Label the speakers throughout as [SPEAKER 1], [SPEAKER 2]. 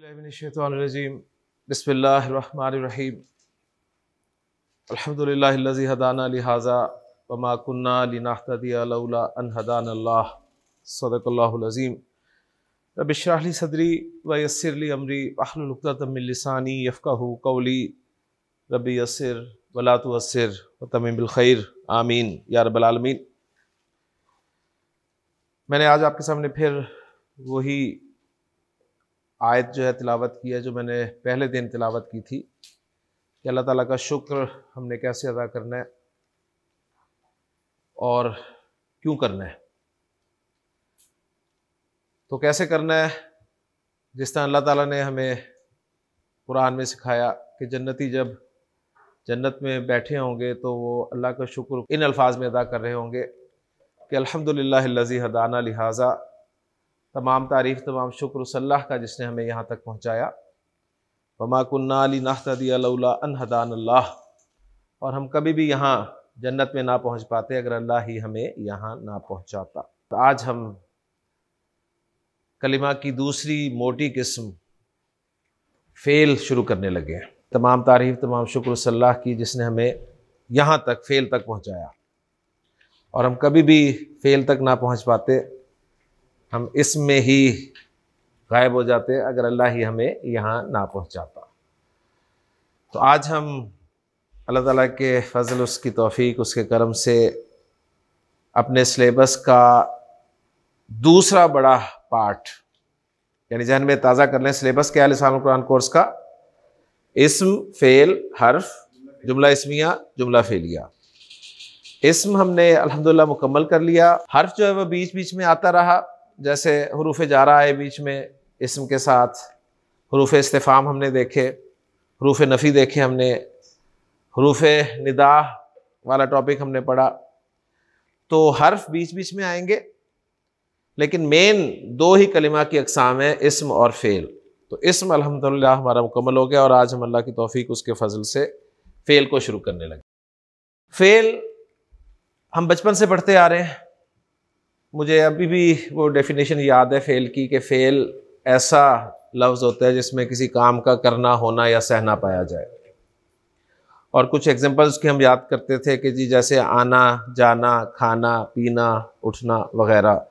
[SPEAKER 1] बसमीम अलहमदिल्लाजी सदरी व यसरली अमरी अहलतमिलसानी यफ़्क़ू कौली रबी यसर वलात वसर व तमीमबिलखैर आमीन या रबालमीन मैंने आज आपके सामने फिर वही आयत जो है तिलावत की है जो मैंने पहले दिन तिलावत की थी कि अल्लाह ताला का शुक्र हमने कैसे अदा करना है और क्यों करना है तो कैसे करना है जिस तरह अल्लाह ताला ने हमें कुरान में सिखाया कि जन्नती जब जन्नत में बैठे होंगे तो वो अल्लाह का शुक्र इन अल्फाज में अदा कर रहे होंगे कि अल्हम्दुलिल्लाह लजी हदाना लिहाजा तमाम तारीफ़ तमाम शुक्र सल्लाह का जिसने हमें यहाँ तक पहुँचाया वमाकुन्नाली नाहतदीला अल्लाह और हम कभी भी यहाँ जन्नत में ना पहुँच पाते अगर अल्लाह ही हमें यहाँ ना पहुँचाता तो आज हम कलिमा की दूसरी मोटी किस्म फ़ेल शुरू करने लगे हैं तमाम तारीफ़ तमाम शुक्र सल्लाह की जिसने हमें यहाँ तक फ़ेल तक पहुँचाया और हम कभी भी फ़ेल तक ना पहुँच पाते हम इसमें ही गायब हो जाते अगर अल्लाह ही हमें यहाँ ना पहुँचाता तो आज हम अल्लाह ताला के फजल उसकी तौफीक उसके करम से अपने सिलेबस का दूसरा बड़ा पार्ट यानी जहन में ताज़ा कर लें सिलेबस क्या है कुरान कोर्स का इसम फेल हर्फ जुमला इसमिया जुमला फेलिया इसम हमने अल्हम्दुलिल्लाह मुकम्मल कर लिया हर्फ जो है वह बीच बीच में आता रहा जैसे हरूफ जा रहा है बीच में इसम के साथ हरूफ इस्तेफ़ाम हमने देखे हरूफ नफ़ी देखे हमने हरूफ निदा वाला टॉपिक हमने पढ़ा तो हर्फ बीच बीच में आएंगे लेकिन मेन दो ही कलिमा की अकसाम है इसम और फ़ेल तो इसम अलहमदिल्ला हमारा मुकम्मल हो गया और आज हम अल्लाह की तोफ़ीक उसके फजल से फ़ेल को शुरू करने लगे फ़ेल हम बचपन से पढ़ते आ रहे हैं मुझे अभी भी वो डेफिनेशन याद है फ़ेल की कि फ़ेल ऐसा लफ्ज़ होता है जिसमें किसी काम का करना होना या सहना पाया जाए और कुछ एग्जांपल्स की हम याद करते थे कि जी जैसे आना जाना खाना पीना उठना वगैरह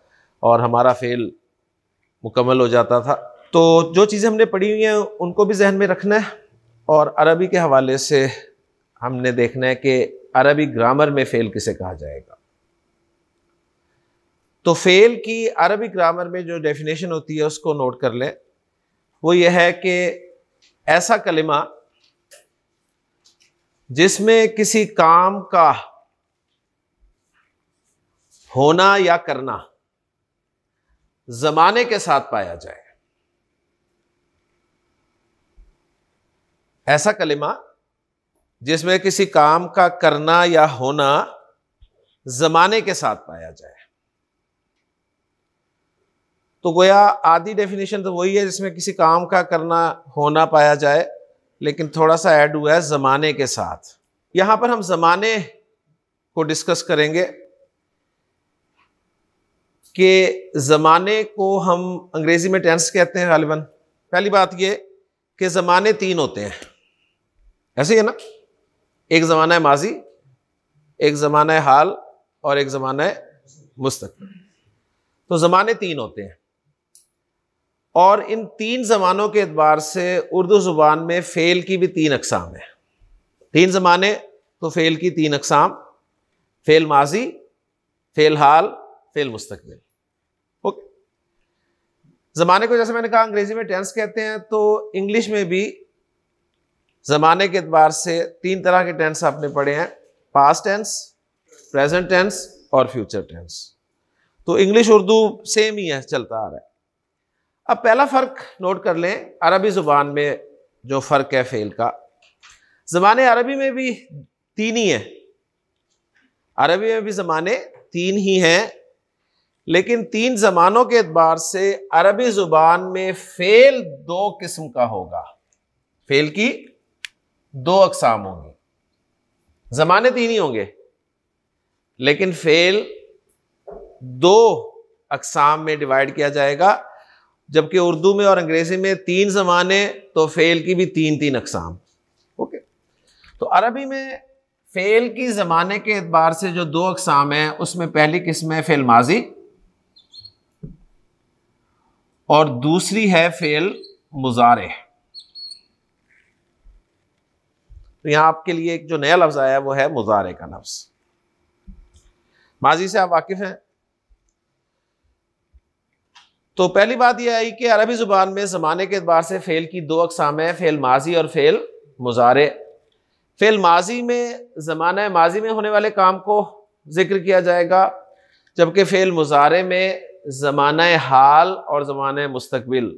[SPEAKER 1] और हमारा फ़ेल मुकम्मल हो जाता था तो जो चीज़ें हमने पढ़ी हुई हैं उनको भी जहन में रखना है और अरबी के हवाले से हमने देखना है कि अरबी ग्रामर में फ़ेल किसे कहा जाएगा तो फेल की अरबी ग्रामर में जो डेफिनेशन होती है उसको नोट कर लें वो यह है कि ऐसा कलिमा जिसमें किसी काम का होना या करना जमाने के साथ पाया जाए ऐसा कलिमा जिसमें किसी काम का करना या होना जमाने के साथ पाया जाए तो गोया आधी डेफिनेशन तो वही है जिसमें किसी काम का करना होना पाया जाए लेकिन थोड़ा सा ऐड हुआ है ज़माने के साथ यहाँ पर हम ज़माने को डिस्कस करेंगे कि ज़माने को हम अंग्रेज़ी में टेंस कहते हैं गालिबा पहली बात ये कि ज़माने तीन होते हैं ऐसे ही है ना एक ज़माना है माजी एक ज़माना है हाल और एक ज़माना है मुस्तक तो ज़माने तीन होते हैं और इन तीन ज़मानों के अतबार से उर्दू ज़ुबान में फ़ेल की भी तीन अकसाम है तीन ज़माने तो फ़ेल की तीन अकसाम फ़ेल माजी फ़ेल हाल फ़ेल मुस्तबिल ओके ज़माने को जैसे मैंने कहा अंग्रेज़ी में टेंस कहते हैं तो इंग्लिश में भी ज़माने के अतबार से तीन तरह के टेंस आपने पढ़े हैं पास्ट टेंस प्रेजेंट टेंस और फ्यूचर टेंस तो इंग्लिश उर्दू सेम ही है चलता आ रहा है अब पहला फ़र्क नोट कर लें अरबी ज़ुबान में जो फ़र्क है फ़ेल का जमाने अरबी में भी तीन ही है अरबी में भी ज़माने तीन ही हैं लेकिन तीन ज़मानों के अतबार से अरबी ज़ुबान में फ़ेल दो किस्म का होगा फ़ेल की दो अकसाम होंगी ज़माने तीन ही होंगे लेकिन फ़ेल दो अकसाम में डिवाइड किया जाएगा जबकि उर्दू में और अंग्रेज़ी में तीन ज़माने तो फ़ेल की भी तीन तीन अकसाम ओके तो अरबी में फ़ेल की ज़माने के एतबार से जो दो अकसाम है उसमें पहली किस्म है फ़ेल माजी और दूसरी है फ़ेल मुजारे तो यहां आपके लिए एक जो नया लफ्ज़ आया वो है मुजारे का लफ्ज़ माजी से आप वाकिफ़ हैं तो पहली बात यह आई कि अरबी ज़ुबान में ज़माने के अतबार से फ़ेल की दो अकसाम है फ़ेल माजी और फ़ेल मुजारे फ़ेल माजी में जमान माजी में होने वाले काम को जिक्र किया जाएगा जबकि फ़ेल मुजारे में जमान हाल और जमान मुस्तबिल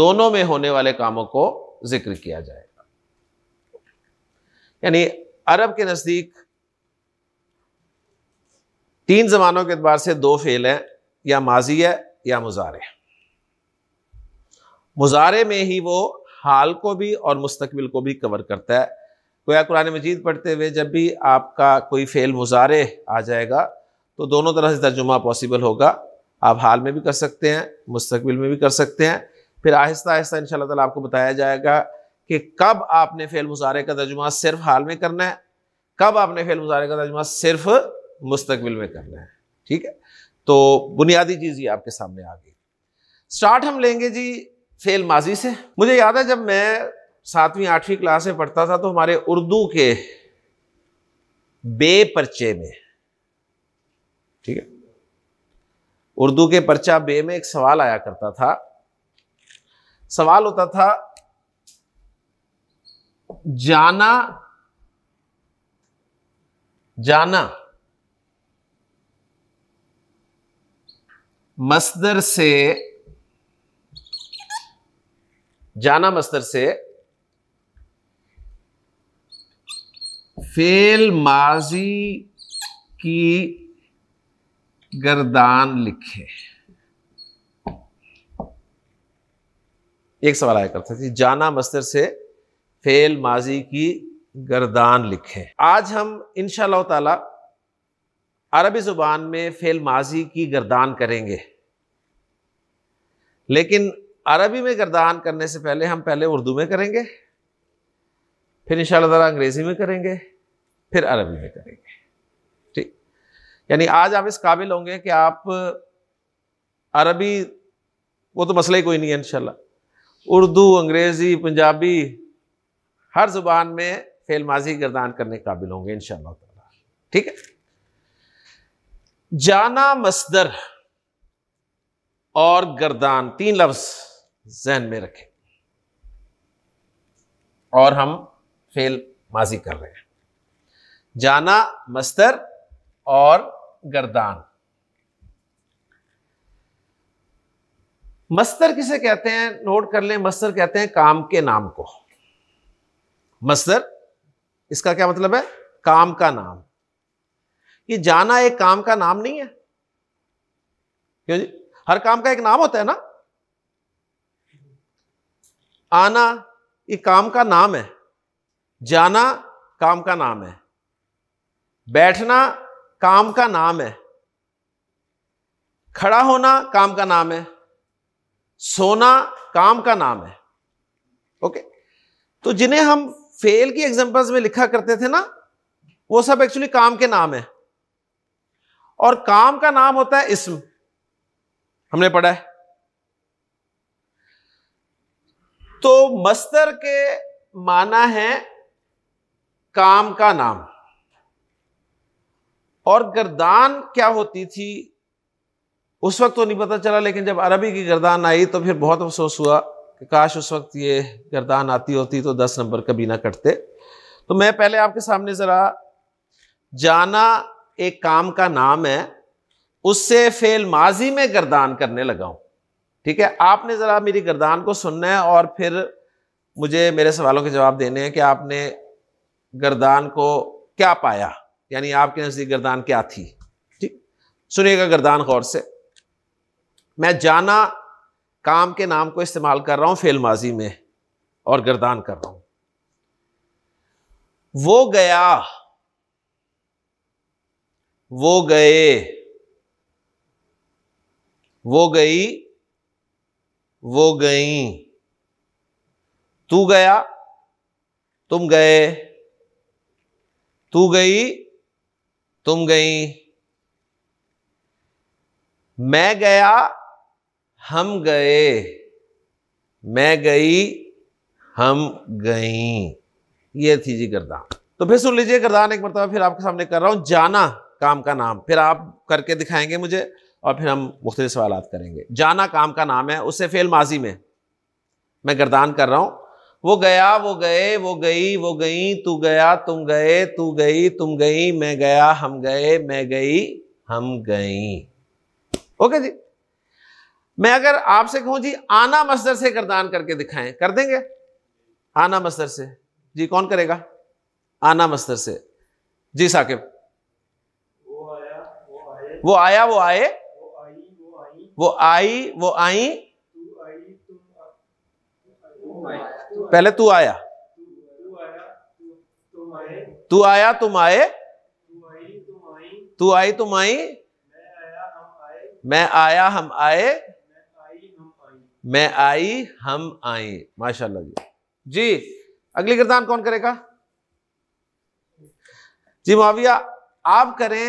[SPEAKER 1] दोनों में होने वाले कामों को जिक्र किया जाएगा यानी अरब के नज़दीक तीन ज़मानों के अतबार से दो फ़ेल हैं या माजी है या मुजारे मुजारे में ही वो हाल को भी और मुस्तकबिल को भी कवर करता है गोया कुरान मजीद पढ़ते हुए जब भी आपका कोई फ़ेल मुजारे आ जाएगा तो दोनों तरह से तर्जुमा पॉसिबल होगा आप हाल में भी कर सकते हैं मुस्तबिल में भी कर सकते हैं फिर आहिस्ता आहिस्ता इन ताला आपको बताया जाएगा कि कब आपने फ़ेल मुजारे का तर्जुमा सिर्फ हाल में करना है कब आपने फ़ेल मुजारे का तर्जुमा सिर्फ मुस्तबिल में करना है ठीक है तो बुनियादी चीज़ ये आपके सामने आ गई स्टार्ट हम लेंगे जी फेल माजी से मुझे याद है जब मैं सातवीं आठवीं क्लास में पढ़ता था तो हमारे उर्दू के बे पर्चे में ठीक है उर्दू के पर्चा बे में एक सवाल आया करता था सवाल होता था जाना जाना मस्दर से जाना मस्तर से फेल माजी की गर्दान लिखे एक सवाल आया करता थी जाना मस्तर से फेल माजी की गर्दान लिखे आज हम इनशाला ताला अरबी ज़ुबान में फ़ेल माजी की गर्दान करेंगे लेकिन अरबी में गर्दान करने से पहले हम पहले उर्दू में करेंगे फिर इन अंग्रेज़ी में करेंगे फिर अरबी में करेंगे ठीक यानी आज आप इस काबिल होंगे कि आप अरबी वो तो मसला ही कोई नहीं है इन उर्दू अंग्रेज़ी पंजाबी हर जुबान में फेल माजी गर्दान करने के काबिल होंगे इन ठीक है जाना मसदर और गर्दान तीन लफ्ज जहन में रखें और हम फेल माजी कर रहे हैं जाना मस्तर और गर्दान मस्तर किसे कहते हैं नोट कर लें मस्तर कहते हैं काम के नाम को मस्तर इसका क्या मतलब है काम का नाम ये जाना एक काम का नाम नहीं है क्यों जी हर काम का एक नाम होता है ना आना ये काम का नाम है जाना काम का नाम है बैठना काम का नाम है खड़ा होना काम का नाम है सोना काम का नाम है ओके तो जिन्हें हम फेल की एग्जांपल्स में लिखा करते थे ना वो सब एक्चुअली काम के नाम है और काम का नाम होता है इसम हमने पढ़ा है तो मस्तर के माना है काम का नाम और गर्दान क्या होती थी उस वक्त तो नहीं पता चला लेकिन जब अरबी की गर्दान आई तो फिर बहुत अफसोस हुआ कि काश उस वक्त ये गर्दान आती होती तो दस नंबर कभी ना कटते तो मैं पहले आपके सामने ज़रा जाना एक काम का नाम है उससे फेल माजी में गर्दान करने लगा हूं ठीक है आपने ज़रा मेरी गर्दान को सुनना है और फिर मुझे मेरे सवालों के जवाब देने हैं कि आपने गर्दान को क्या पाया यानी आपके नज़दीक गर्दान क्या थी ठीक सुनिएगा गर्दान गौर से मैं जाना काम के नाम को इस्तेमाल कर रहा हूं फेल माजी में और गर्दान कर रहा हूं वो गया वो गए वो गई वो गई तू गया तुम गए तू गई तुम गई मैं गया हम गए मैं गई हम गई ये थी जी गर्दान तो फिर सुन लीजिए गर्दान एक मरतबा फिर आपके सामने कर रहा हूं जाना काम का नाम फिर आप करके दिखाएंगे मुझे और फिर हम मुख्त सवाल करेंगे जाना काम का नाम है उससे फेल माजी में मैं गर्दान कर रहा हूँ वो गया वो गए वो गई वो गई तू गया तुम गए तू गई तुम गई मैं गया हम गए मैं गई हम गई ओके जी मैं अगर आपसे कहूं जी आना मस्तर से गर्दान करके दिखाएं कर देंगे आना मस्तर से जी कौन करेगा आना मस्तर से जी साकिब वो आया वो आए वो आई वो आई पहले तू आया तू आया तुम आए तू आई तुम आई मैं आया हम आए मैं आई हम आई माशाल्लाह जी जी अगली किरदान कौन करेगा जी माविया आप करें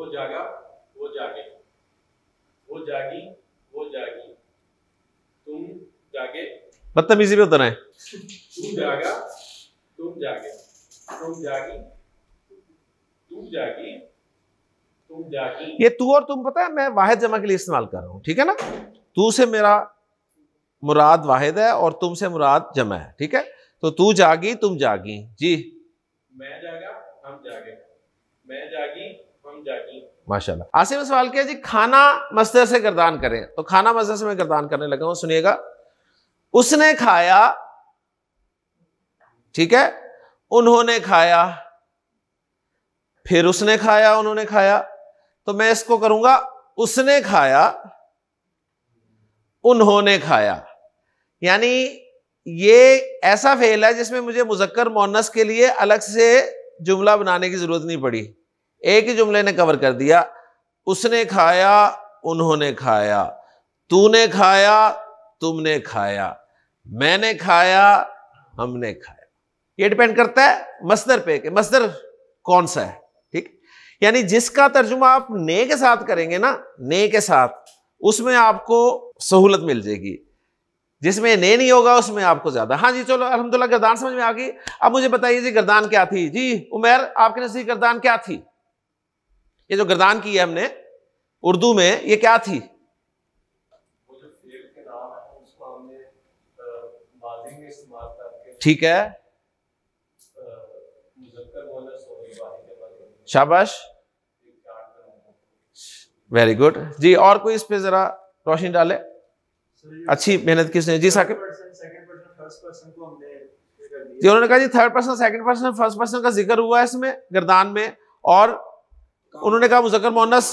[SPEAKER 1] वो जागा वो जागे वो जागी वो जागी तुम जागे मतलब इसी पे उतर है तुम जागा तुम जागे तुम जागी तुम जागी ये तू और तुम पता है मैं वाहिद जमा के लिए इस्तेमाल कर रहा हूं ठीक है ना तू से मेरा मुराद वाहिद है और तुम से मुराद जमा है ठीक है तो तू जागी तुम जागी जी मैं जागा हम जागे मैं जागी माशाल्लाह आसिफ सवाल किया जी खाना मस्तर से गर्दान करें तो खाना मस्तर से मैं गर्दान करने लगा हूं सुनिएगा उसने खाया ठीक है उन्होंने खाया फिर उसने खाया उन्होंने खाया तो मैं इसको करूंगा उसने खाया उन्होंने खाया यानी ये ऐसा फेल है जिसमें मुझे मुजक्कर मोनस के लिए अलग से जुमला बनाने की जरूरत नहीं पड़ी एक ही जुमले ने कवर कर दिया उसने खाया उन्होंने खाया तूने खाया तुमने खाया मैंने खाया हमने खाया ये डिपेंड करता है मस्दर पे के मसदर कौन सा है ठीक यानी जिसका तर्जुमा आप ने के साथ करेंगे ना ने के साथ उसमें आपको सहूलत मिल जाएगी जिसमें ने नहीं होगा उसमें आपको ज्यादा हाँ जी चलो अलहमदुल्ला गर्दान समझ में आ गई अब मुझे बताइए जी गर्दान क्या थी जी उमेर आपके नजदीक गर्दान क्या थी ये जो गर्दान की है हमने उर्दू में ये क्या थी ठीक है शाबाश वेरी गुड जी और कोई इस पे जरा रोशनी डाले अच्छी मेहनत किसने जी साकिब जी उन्होंने कहा जी third person second person first person का जिक्र हुआ है इसमें गर्दान में और उन्होंने कहा मुजक्र मोनस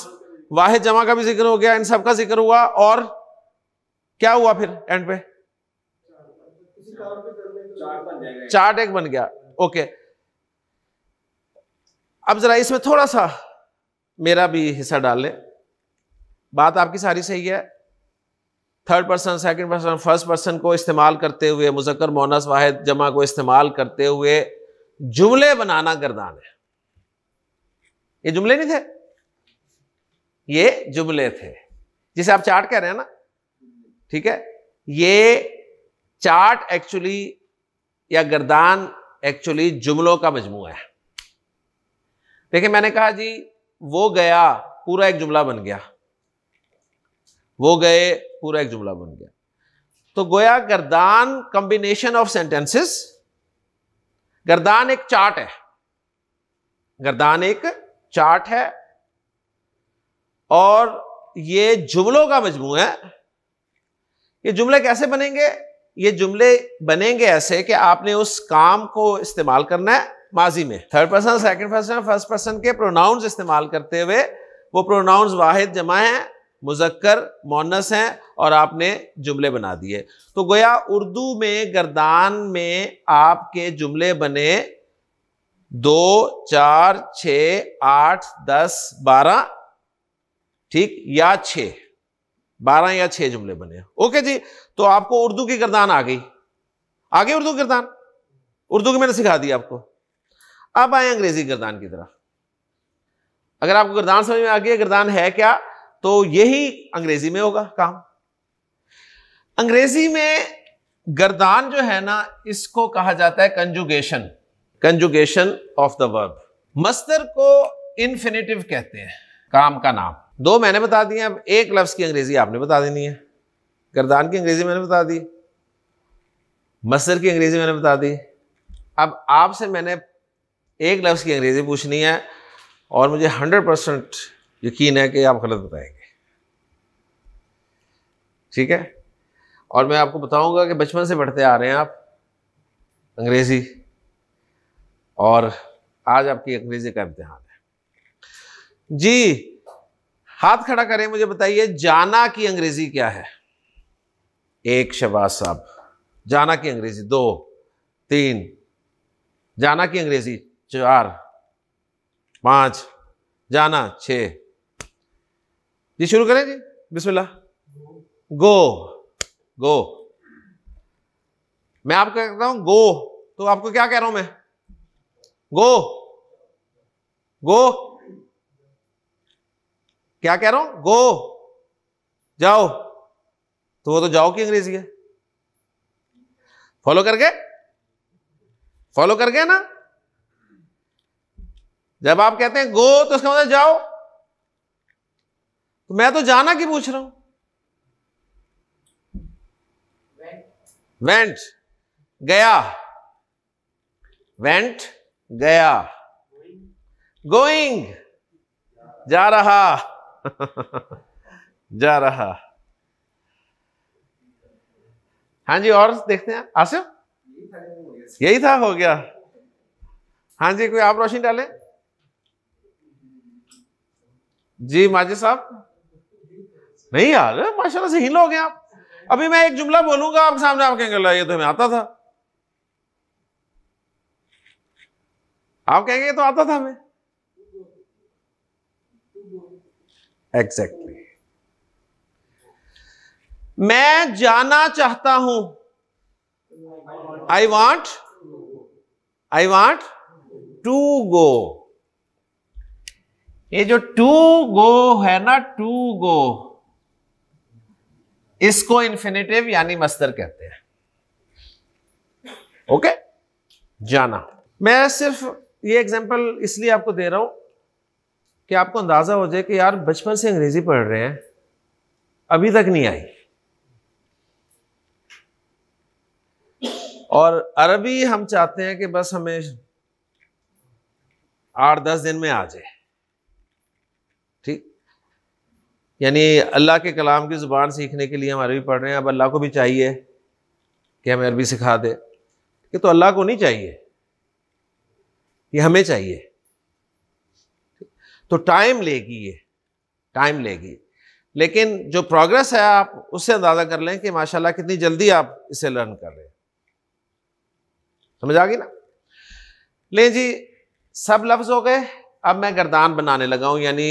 [SPEAKER 1] वाहिद जमा का भी जिक्र हो गया इन सब का जिक्र हुआ और क्या हुआ फिर एंड पे चार्ट एक बन गया ओके अब जरा इसमें थोड़ा सा मेरा भी हिस्सा डाल ले बात आपकी सारी सही है third person second person first person को इस्तेमाल करते हुए मुजक्र मोनस वाहिद जमा को इस्तेमाल करते हुए जुमले बनाना गर्दान है ये जुमले नहीं थे ये जुमले थे जिसे आप चार्ट कह रहे हैं ना ठीक है ये चार्ट एक्चुअली या गर्दान एक्चुअली जुमलों का मजमू है देखिए मैंने कहा जी वो गया पूरा एक जुमला बन गया वो गए पूरा एक जुमला बन गया तो गोया गर्दान कॉम्बिनेशन ऑफ सेंटेंसेस गर्दान एक चार्ट है गर्दान एक चार्ट है और ये जुमलों का मजमू है ये जुमले कैसे बनेंगे ये जुमले बनेंगे ऐसे कि आपने उस काम को इस्तेमाल करना है माजी में third person second person first person के प्रोनाउंस इस्तेमाल करते हुए वो प्रोनाउंस वाहिद जमा है मुजक्कर मोनस हैं और आपने जुमले बना दिए तो गोया उर्दू में गर्दान में आपके जुमले बने दो चार छ आठ दस बारह ठीक या छ बारह या छह जुमले बने ओके जी तो आपको उर्दू की गर्दान आ गई आ गई उर्दू गिरदान उर्दू की मैंने सिखा दी आपको अब आए अंग्रेजी गिरदान की तरफ अगर आपको गिरदान समझ में आ गया गिरदान है क्या तो यही अंग्रेजी में होगा काम अंग्रेजी में गर्दान जो है ना इसको कहा जाता है conjugation conjugation of the verb मस्तर को इन्फिनेटिव कहते हैं काम का नाम दो मैंने बता दिए अब एक लफ्ज की अंग्रेजी आपने बता देनी है गर्दान की अंग्रेजी मैंने बता दी मस्तर की अंग्रेजी मैंने बता दी अब आपसे मैंने एक लफ्ज़ की अंग्रेज़ी पूछनी है और मुझे हंड्रेड परसेंट यकीन है कि आप गलत बताएंगे ठीक है और मैं आपको बताऊंगा कि बचपन से पढ़ते आ रहे हैं आप अंग्रेज़ी और आज आपकी अंग्रेजी का इम्तिहान है जी हाथ खड़ा करें मुझे बताइए जाना की अंग्रेजी क्या है एक शबाज साहब जाना की अंग्रेजी दो तीन जाना की अंग्रेजी चार पांच जाना छ जी शुरू करें जी बिस्मिल्लाह गो गो मैं आपको कहता हूं गो तो आपको क्या कह रहा हूं मैं गो गो क्या कह रहा हूं गो जाओ तो वो तो जाओ की अंग्रेजी है फॉलो करके फॉलो करके ना जब आप कहते हैं गो तो उसका मतलब जाओ तो मैं तो जाना की पूछ रहा हूं वेंट गया वेंट गया गोइंग जा रहा जा रहा हाँ जी और देखते हैं आसिफ यही था हो गया हाँ जी कोई आप रोशनी डालें जी माजे साहब नहीं यार माशाल्लाह से हिल हो गए आप अभी मैं एक जुमला बोलूंगा आपके सामने आप कहेंगे ये तो हमें आता था आप कहेंगे तो आता था हमें एग्जैक्टली मैं जाना चाहता हूं I want I want to go ये जो टू गो है ना टू गो इसको इन्फिनेटिव यानी मस्तर कहते हैं ओके okay? जाना मैं सिर्फ ये एग्जाम्पल इसलिए आपको दे रहा हूँ कि आपको अंदाज़ा हो जाए कि यार बचपन से अंग्रेज़ी पढ़ रहे हैं अभी तक नहीं आई और अरबी हम चाहते हैं कि बस हमें आठ दस दिन में आ जाए ठीक यानी अल्लाह के कलाम की ज़ुबान सीखने के लिए हम अरबी पढ़ रहे हैं अब अल्लाह को भी चाहिए कि हमें अरबी सिखा दे कि तो अल्लाह को नहीं चाहिए ये हमें चाहिए तो टाइम लेगी ये टाइम लेगी लेकिन जो प्रोग्रेस है आप उससे अंदाज़ा कर लें कि माशाल्लाह कितनी जल्दी आप इसे लर्न कर रहे हैं समझ आ गई ना ले जी सब लफ्ज़ हो गए अब मैं गर्दान बनाने लगा हूँ यानी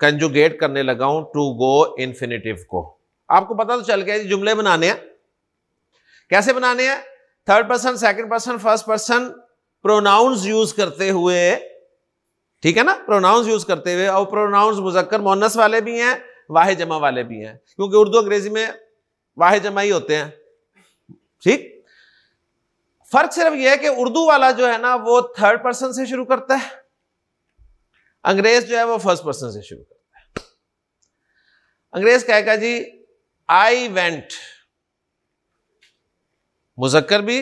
[SPEAKER 1] कंजुगेट करने लगा हूँ टू गो इन्फिनेटिव को आपको पता तो चल गया जुमले बनाने हैं कैसे बनाने हैं third person second person first person pronouns use करते हुए ठीक है ना प्रोनाउंस यूज करते हुए और प्रोनाउंस मुजक्कर मोनस वाले भी हैं वाह जमा वाले भी हैं क्योंकि उर्दू अंग्रेजी में वाह जमा ही होते हैं ठीक फर्क सिर्फ यह है कि उर्दू वाला जो है ना वो थर्ड पर्सन से शुरू करता है अंग्रेज जो है वो फर्स्ट पर्सन से शुरू करता है अंग्रेज कहेगा जी आई वेंट मुजक्कर भी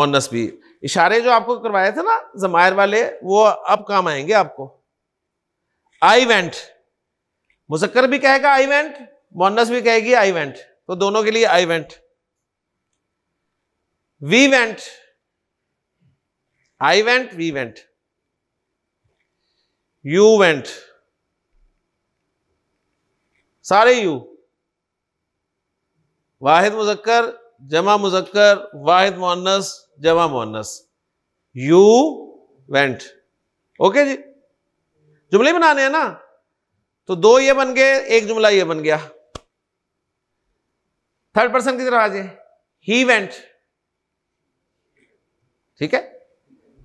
[SPEAKER 1] मोनस भी इशारे जो आपको करवाए थे ना जमायर वाले वो अब काम आएंगे आपको आई वेंट मुजक्कर भी कहेगा आई वेंट मोनस भी कहेगी आई वेंट तो दोनों के लिए I went we went I went we went you went सारे यू वाहिद मुजक्कर जमा मुजक्कर वाहिद मोहनस जमा मोहनस यू वेंट ओके जी जुमले बनाने हैं ना तो दो ये बन गए एक जुमला ये बन गया थर्ड पर्सन की तरफ आ जाए ही वेंट ठीक है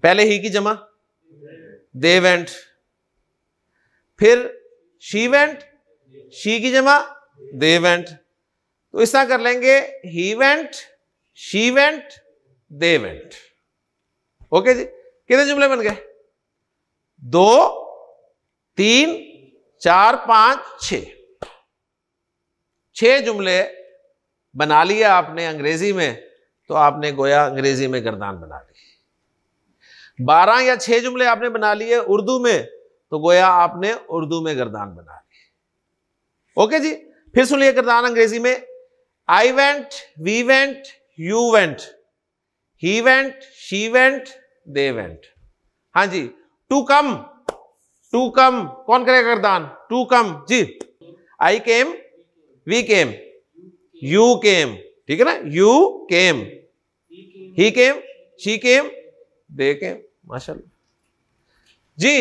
[SPEAKER 1] पहले ही की जमा दे वेंट फिर शी वेंट शी की जमा दे वेंट तो तरह कर लेंगे he went she went they went okay जी कितने जुमले बन गए दो तीन चार पांच छ छह जुमले बना लिए आपने अंग्रेजी में तो आपने गोया अंग्रेजी में गर्दान बना ली बारह या छह जुमले आपने बना लिए उर्दू में तो गोया आपने उर्दू में गर्दान बना ली ओके जी फिर सुनिए गर्दान अंग्रेजी में I went, we went, you went. He went, she went, they went. हाँ जी टू कम टू कम कौन करेगा करदान टू कम जी I came we came you came ठीक है ना you came he came she came they came माशाल्लाह जी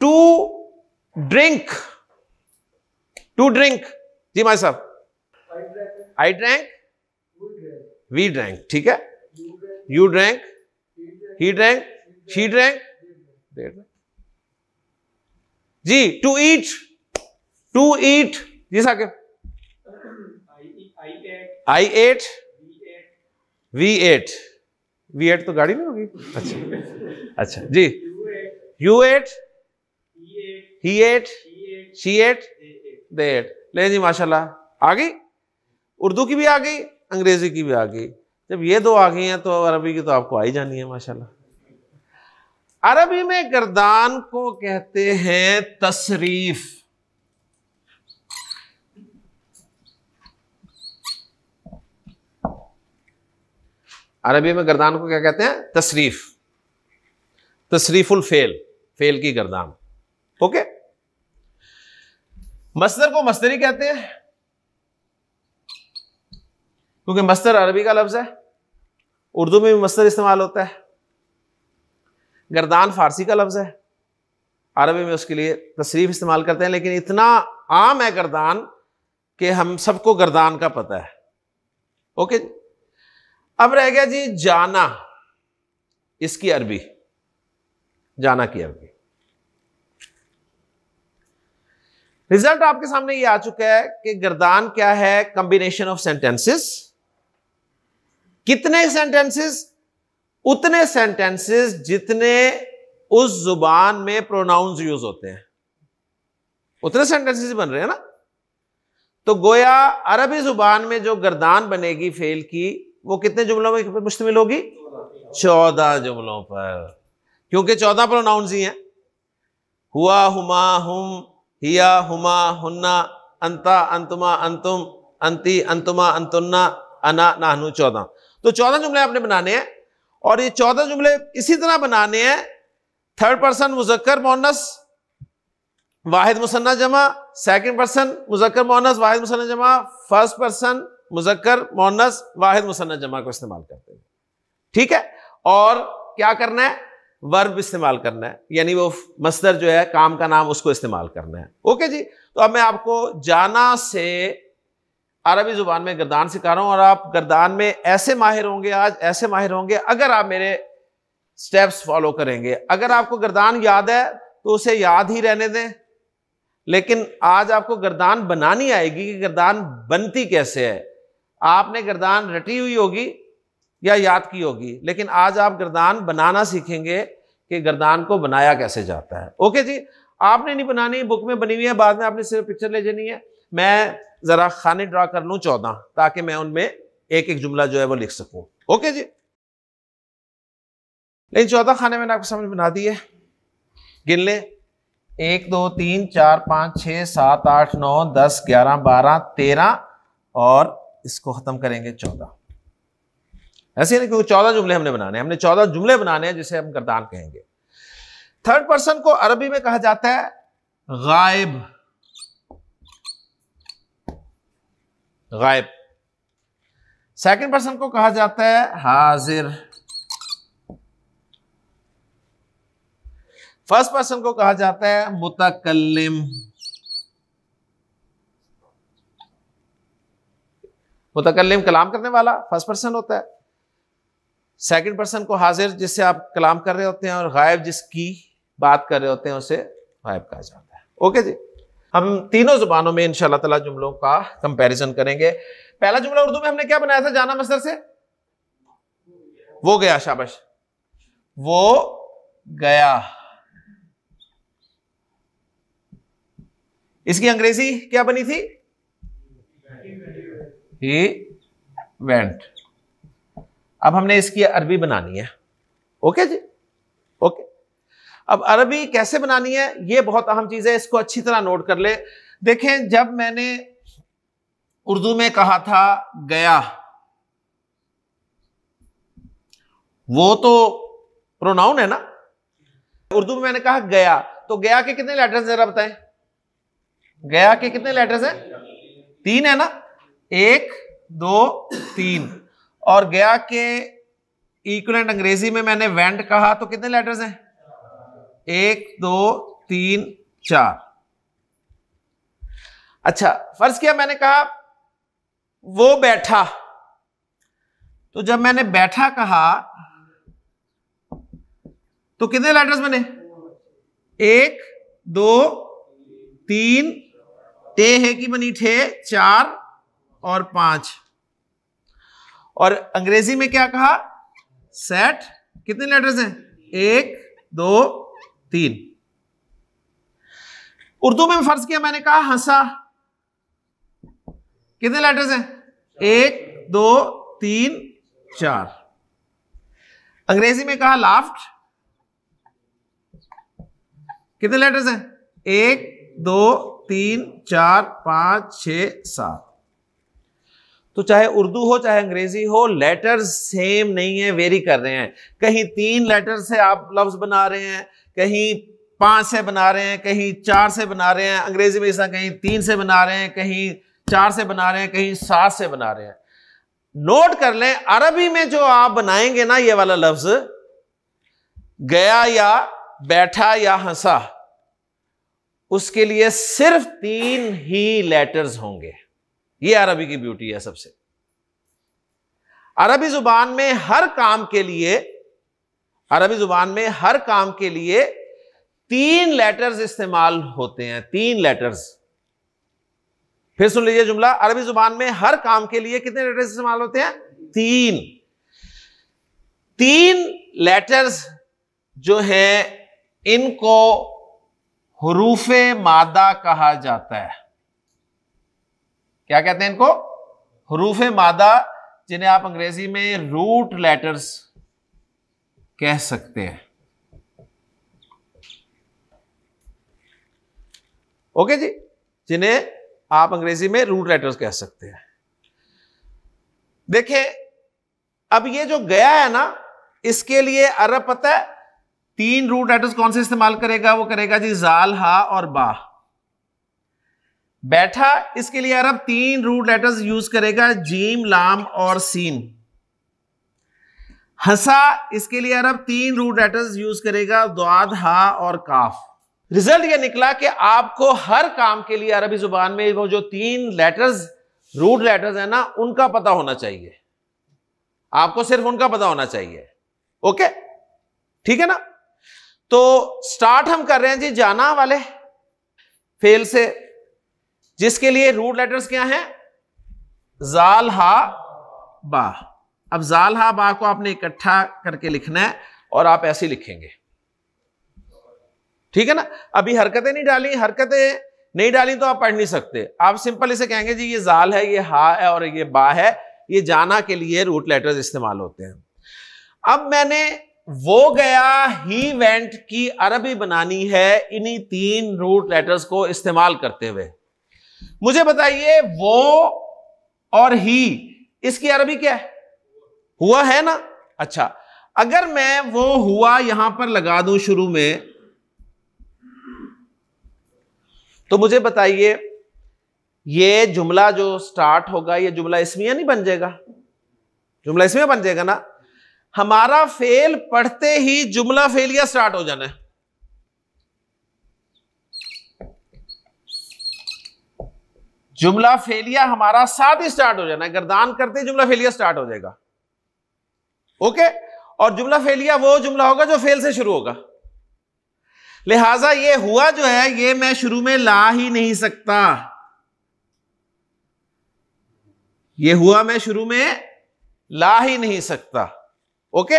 [SPEAKER 1] टू ड्रिंक टू ड्रिंक जी माई साहब आई ड्रैंक वी ड्रैंक ठीक है you drank he drank she drank जी टू ईट टू ईट जी Saqib I ate we ate we ate तो गाड़ी नहीं होगी अच्छा अच्छा जी you ate he ate she ate they ate ले जी माशाल्लाह आ गई उर्दू की भी आ गई अंग्रेज़ी की भी आ गई जब ये दो आ गई हैं तो अरबी की तो आपको आई जानी है माशाल्लाह अरबी में गर्दान को कहते हैं तशरीफ अरबी में गर्दान को क्या कहते हैं तशरीफ तशरीफुल फेल फेल की गर्दान ओके मस्तर को मस्तरी कहते हैं क्योंकि मस्तर अरबी का लफ्ज़ है उर्दू में भी मस्तर इस्तेमाल होता है गर्दान फारसी का लफ्ज़ है अरबी में उसके लिए तशरीफ इस्तेमाल करते हैं लेकिन इतना आम है गर्दान कि हम सबको गर्दान का पता है ओके अब रह गया जी जाना इसकी अरबी जाना की अरबी रिजल्ट आपके सामने ये आ चुका है कि गर्दान क्या है कॉम्बिनेशन ऑफ सेंटेंसेस कितने सेंटेंसेस उतने सेंटेंसेस जितने उस जुबान में प्रोनाउंस यूज होते हैं उतने सेंटेंसेस बन रहे हैं ना तो गोया अरबी जुबान में जो गर्दान बनेगी फेल की वो कितने जुमलों में मुश्तमिल होगी चौदह जुमलों पर क्योंकि चौदह प्रोनाउंस ही हैं हुआ हुमा हुम हिया हुमा हुन्ना अंता अंतुमा अंतुम अंति अंतुमा अंतुन्ना अना नाहनु चौदह तो चौदह जुमले आपने बनाने हैं और ये चौदह जुमले इसी तरह बनाने हैं थर्ड पर्सन मुजक्कर मोनस वाहिद मुसन्ना जमा सेकंड पर्सन मुजक्कर मोनस वाहिद मुसन्ना जमा फर्स्ट पर्सन मुजक्कर मोनस वाहिद मुसन्ना जमा को इस्तेमाल करते हैं ठीक है और क्या करना है वर्ब इस्तेमाल करना है यानी वो मस्तर जो है काम का नाम उसको इस्तेमाल करना है ओके जी तो अब मैं आपको जाना से अरबी ज़ुबान में गर्दान सिखा रहा हूं और आप गर्दान में ऐसे माहिर होंगे आज ऐसे माहिर होंगे अगर आप मेरे स्टेप्स फॉलो करेंगे अगर आपको गर्दान याद है तो उसे याद ही रहने दें लेकिन आज आपको गर्दान बनानी आएगी कि गर्दान बनती कैसे है आपने गर्दान रटी हुई होगी या याद की होगी लेकिन आज आप गर्दान बनाना सीखेंगे कि गर्दान को बनाया कैसे जाता है ओके जी आपने नहीं बनानी बुक में बनी हुई है बाद में आपने सिर्फ पिक्चर ले जानी है मैं જરા ખાને ડ્રા કર લઉ 14 તાકે મે મે ઉનમે એક એક જુમલા જો હે વો લખ સકો ઓકે જી લેઈ 14 ખાને મે આપકો સમજ બના દી હે ગિન લે 1 2 3 4 5 6 7 8 9 10 11 12 13 ઓર ઇસકો ખતમ કરેંગે 14 એસે હે ના કે 14 જુમલે હમને બનાને હે હમને 14 જુમલે બનાને હે ਜਿसे हम कर्ता कहेंगे थर्ड पर्सन को अरबी में कहा जाता है غائب गायब सेकंड पर्सन को कहा जाता है हाजिर फर्स्ट पर्सन को कहा जाता है मुतकलम मुतकलम कलाम करने वाला फर्स्ट पर्सन होता है सेकंड पर्सन को हाजिर जिससे आप कलाम कर रहे होते हैं और गायब जिसकी बात कर रहे होते हैं उसे गायब कहा जाता है ओके जी हम तीनों जुबानों में इन तला जुमलों का कंपैरिजन करेंगे पहला जुमला उर्दू में हमने क्या बनाया था जाना मसर से वो गया शाबश वो गया इसकी अंग्रेजी क्या बनी थी ही वेंट अब हमने इसकी अरबी बनानी है ओके जी ओके अब अरबी कैसे बनानी है ये बहुत अहम चीज़ है इसको अच्छी तरह नोट कर ले देखें जब मैंने उर्दू में कहा था गया वो तो प्रोनाउन है ना उर्दू में मैंने कहा गया तो गया के कितने लेटर्स जरा बताएं गया के कितने लेटर्स हैं तीन है ना एक दो तीन और गया के इक्वलेंट अंग्रेजी में मैंने वेंट कहा तो कितने लेटर्स हैं एक दो तीन चार अच्छा फर्ज किया मैंने कहा वो बैठा तो जब मैंने बैठा कहा तो कितने लेटर्स बने एक दो तीन टे है कि बनी ठे चार और पांच और अंग्रेजी में क्या कहा सेट कितने लेटर्स हैं एक दो तीन उर्दू में फर्ज किया मैंने कहा हंसा हाँ कितने लेटर्स हैं एक दो तीन चार अंग्रेजी में कहा लाफ्ट कितने लेटर्स हैं एक दो तीन चार पांच छ सात तो चाहे उर्दू हो चाहे अंग्रेजी हो लेटर्स सेम नहीं है वेरी कर रहे हैं कहीं तीन लेटर से आप लफ्ज बना रहे हैं कहीं पाँच से बना रहे हैं कहीं चार से बना रहे हैं अंग्रेजी में ऐसा कहीं तीन से बना रहे हैं कहीं चार से बना रहे हैं कहीं सात से बना रहे हैं नोट कर लें अरबी में जो आप बनाएंगे ना ये वाला लफ्ज गया या बैठा या हंसा उसके लिए सिर्फ तीन ही लेटर्स होंगे ये अरबी की ब्यूटी है सबसे अरबी जुबान में हर काम के लिए अरबी ज़ुबान में हर काम के लिए तीन लेटर्स इस्तेमाल होते हैं तीन लेटर्स फिर सुन लीजिए जुमला अरबी जुबान में हर काम के लिए कितने लेटर्स इस्तेमाल होते हैं तीन तीन लेटर्स जो हैं इनको हरूफ मादा कहा जाता है क्या कहते हैं इनको हरूफ मादा जिन्हें आप अंग्रेजी में रूट लेटर्स कह सकते हैं ओके जी जिन्हें आप अंग्रेजी में रूट लेटर्स कह सकते हैं देखिए अब ये जो गया है ना इसके लिए अरब पता है तीन रूट लेटर्स कौन से इस्तेमाल करेगा वो करेगा जी जाल हा और बा बैठा इसके लिए अरब तीन रूट लेटर्स यूज करेगा जीम लाम और सीन हंसा इसके लिए अरब तीन रूट लेटर्स यूज करेगा द्वाद हा और काफ रिजल्ट ये निकला कि आपको हर काम के लिए अरबी जुबान में वो जो तीन लेटर्स रूट लेटर्स है ना उनका पता होना चाहिए आपको सिर्फ उनका पता होना चाहिए ओके ठीक है ना तो स्टार्ट हम कर रहे हैं जी जाना वाले फेल से जिसके लिए रूट लेटर्स क्या हैं जाल हा बा अब जाल हा बा को आपने इकट्ठा करके लिखना है और आप ऐसे लिखेंगे ठीक है ना अभी हरकतें नहीं डाली हरकतें नहीं डाली तो आप पढ़ नहीं सकते आप सिंपल इसे कहेंगे जी ये जाल है ये हा है और ये बा है ये जाना के लिए रूट लेटर्स इस्तेमाल होते हैं अब मैंने वो गया ही वेंट की अरबी बनानी है इन्हीं तीन रूट लेटर्स को इस्तेमाल करते हुए मुझे बताइए वो और ही इसकी अरबी क्या है हुआ है ना अच्छा अगर मैं वो हुआ यहां पर लगा दूं शुरू में तो मुझे बताइए ये जुमला जो स्टार्ट होगा ये जुमला इसमिया नहीं बन जाएगा जुमला इसमिया बन जाएगा ना हमारा फेल पढ़ते ही जुमला फेलिया स्टार्ट हो जाना है जुमला फेलिया हमारा साथ ही स्टार्ट हो जाना है गर्दान करते ही जुमला फेलिया स्टार्ट हो जाएगा ओके और जुमला फेलिया वो जुमला होगा जो फेल से शुरू होगा लिहाजा ये हुआ जो है ये मैं शुरू में ला ही नहीं सकता ये हुआ मैं शुरू में ला ही नहीं सकता ओके